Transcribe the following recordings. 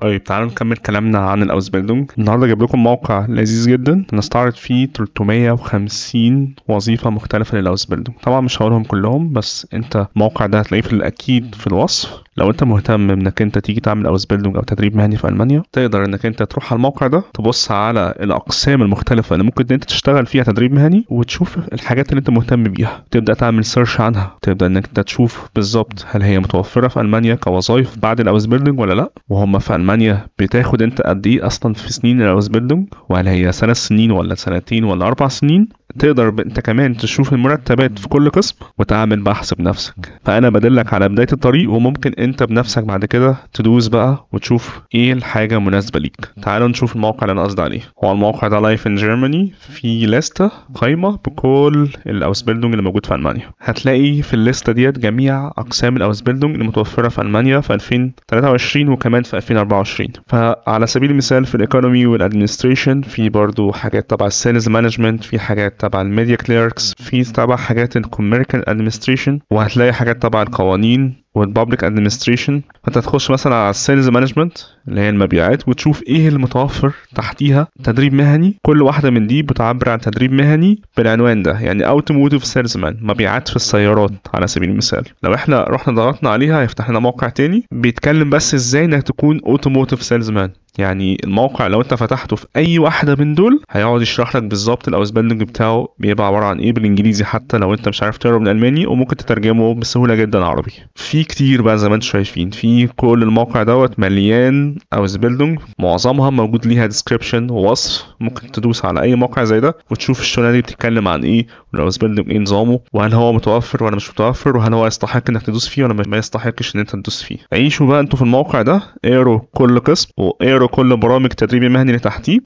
طيب تعالوا نكمل كلامنا عن الاوزبيلدونج النهارده جايب لكم موقع لذيذ جدا نستعرض فيه 350 وظيفه مختلفه للاوزبيلدونج طبعا مش هقولهم كلهم بس انت الموقع ده هتلاقيه في الاكيد في الوصف لو انت مهتم انك انت تيجي تعمل اوز بيلدنج او تدريب مهني في المانيا تقدر انك انت تروح على الموقع ده تبص على الاقسام المختلفه اللي ممكن انت تشتغل فيها تدريب مهني وتشوف الحاجات اللي انت مهتم بيها تبدا تعمل سيرش عنها تبدا انك انت تشوف بالظبط هل هي متوفره في المانيا كوظائف بعد الاوز بيلدنج ولا لا وهم في المانيا بتاخد انت قد ايه اصلا في سنين الاوز بيلدنج وهل هي ثلاث سنين ولا سنتين ولا اربع سنين تقدر انت كمان تشوف المرتبات في كل قسم وتعمل بحث بنفسك فانا بدلك على بدايه الطريق وممكن انت بنفسك بعد كده تدوس بقى وتشوف ايه الحاجه المناسبه ليك تعالوا نشوف الموقع اللي انا قصدي عليه هو الموقع ده لايف ان جيرماني في لسته قايمه بكل الاوس بيلدنج اللي موجود في المانيا هتلاقي في الليسته ديت جميع اقسام الاوس بيلدنج اللي متوفره في المانيا في 2023 وكمان في 2024 فعلى سبيل المثال في الايكونومي والادمنستريشن في برضو حاجات تبع السيلز مانجمنت في حاجات تبع الميديا كليركس في تبع حاجات الكوميركال ادمنستريشن وهتلاقي حاجات تبع القوانين والبابليك ادمنستريشن فانت هتخش مثلا على السيلز مانجمنت اللي هي المبيعات وتشوف ايه المتوفر تحتيها تدريب مهني كل واحده من دي بتعبر عن تدريب مهني بالعنوان ده يعني اوتوموتيف سيلز مان مبيعات في السيارات على سبيل المثال لو احنا رحنا ضغطنا عليها هيفتح لنا موقع تاني بيتكلم بس ازاي انك تكون اوتوموتيف سيلز مان يعني الموقع لو انت فتحته في اي واحده من دول هيقعد يشرح لك بالظبط الاوسبندنج بتاعه بيبقى عباره عن ايه بالانجليزي حتى لو انت مش عارف تقرا من الالماني وممكن تترجمه بسهوله جدا عربي في كتير بقى زي ما انتم شايفين في كل الموقع دوت مليان اوسبندنج معظمها موجود ليها ديسكريبشن ووصف ممكن تدوس على اي موقع زي ده وتشوف الشغلانه دي بتتكلم عن ايه والاوسبندنج ايه نظامه وهل هو متوفر ولا مش متوفر وهل هو يستحق انك تدوس فيه ولا ما يستحقش ان انت تدوس فيه عيشوا بقى انتوا في الموقع ده اقروا كل قسم واقروا كل برامج تدريب مهني اللي تحتيه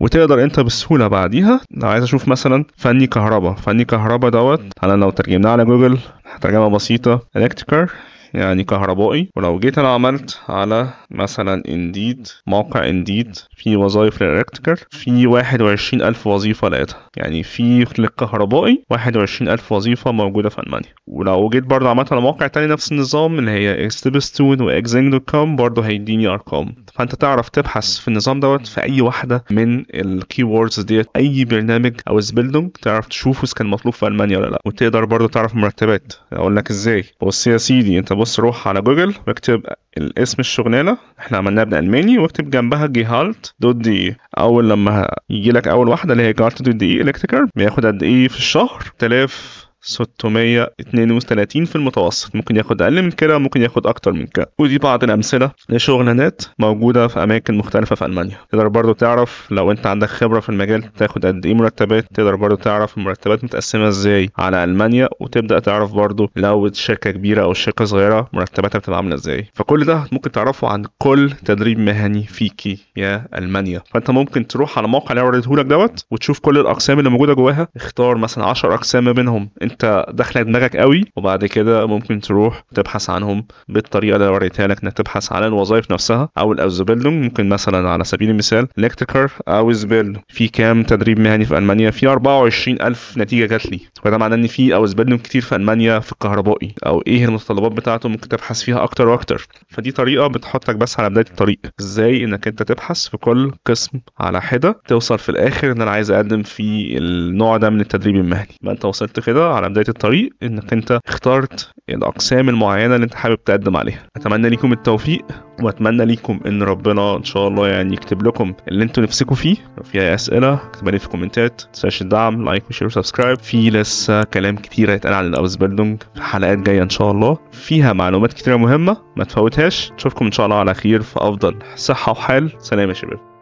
وتقدر انت بسهوله بعديها لو عايز اشوف مثلا فني كهرباء فني كهرباء دوت انا لو ترجمناه على جوجل ترجمه بسيطه electrical يعني كهربائي ولو جيت انا عملت على مثلا انديد موقع انديد في وظائف للالكتريكال في 21000 وظيفة لقيتها يعني في للكهربائي 21000 وظيفة موجودة في المانيا ولو جيت برضه عملت على موقع تاني نفس النظام اللي هي ستيبستون واكزينج دوت كوم برضه هيديني ارقام فانت تعرف تبحث في النظام دوت في اي واحدة من الكي ووردز ديت اي برنامج او سبيلدنج تعرف تشوفه اذا كان مطلوب في المانيا ولا لا وتقدر برضه تعرف مرتبات اقول لك ازاي بص يا سيدي انت بص بص روح على جوجل واكتب الاسم الشغلانه احنا عملناها بالالماني واكتب جنبها جيهالت دوت دي اول لما يجي لك اول واحده اللي هي جارت دوت دي الكتريكال بياخد قد ايه في الشهر 3000 632 في المتوسط ممكن ياخد اقل من كده ممكن ياخد اكتر من كده ودي بعض الامثله لشغلانات موجوده في اماكن مختلفه في المانيا تقدر برضو تعرف لو انت عندك خبره في المجال تاخد قد ايه مرتبات تقدر برضو تعرف المرتبات متقسمه ازاي على المانيا وتبدا تعرف برضو لو شركه كبيره او شركه صغيره مرتباتها بتبقى عامله ازاي فكل ده ممكن تعرفه عن كل تدريب مهني فيكي يا المانيا فانت ممكن تروح على موقع اللي انا دوت وتشوف كل الاقسام اللي موجوده جواها اختار مثلا 10 اقسام ما بينهم انت انت داخله دماغك قوي وبعد كده ممكن تروح تبحث عنهم بالطريقه اللي وريتها لك انك تبحث عن الوظائف نفسها او الاوزبيلدونج ممكن مثلا على سبيل المثال الكتريكر او في كام تدريب مهني في المانيا في 24000 نتيجه جات لي وده معناه ان في اوزبيلدونج كتير في المانيا في الكهربائي او ايه المتطلبات بتاعته ممكن تبحث فيها اكتر واكتر فدي طريقه بتحطك بس على بدايه الطريق ازاي انك انت تبحث في كل قسم على حده توصل في الاخر ان انا عايز اقدم في النوع ده من التدريب المهني ما انت وصلت كده على على بدايه الطريق انك انت اخترت الاقسام المعينه اللي انت حابب تقدم عليها اتمنى ليكم التوفيق واتمنى ليكم ان ربنا ان شاء الله يعني يكتب لكم اللي انتوا نفسكم فيه لو في اي اسئله اكتبها لي في الكومنتات تنساش الدعم لايك وشير وسبسكرايب في لسه كلام كتير هيتقال عن الاوز بيلدنج في حلقات جايه ان شاء الله فيها معلومات كتيره مهمه ما تفوتهاش نشوفكم ان شاء الله على خير في افضل صحه وحال سلام يا شباب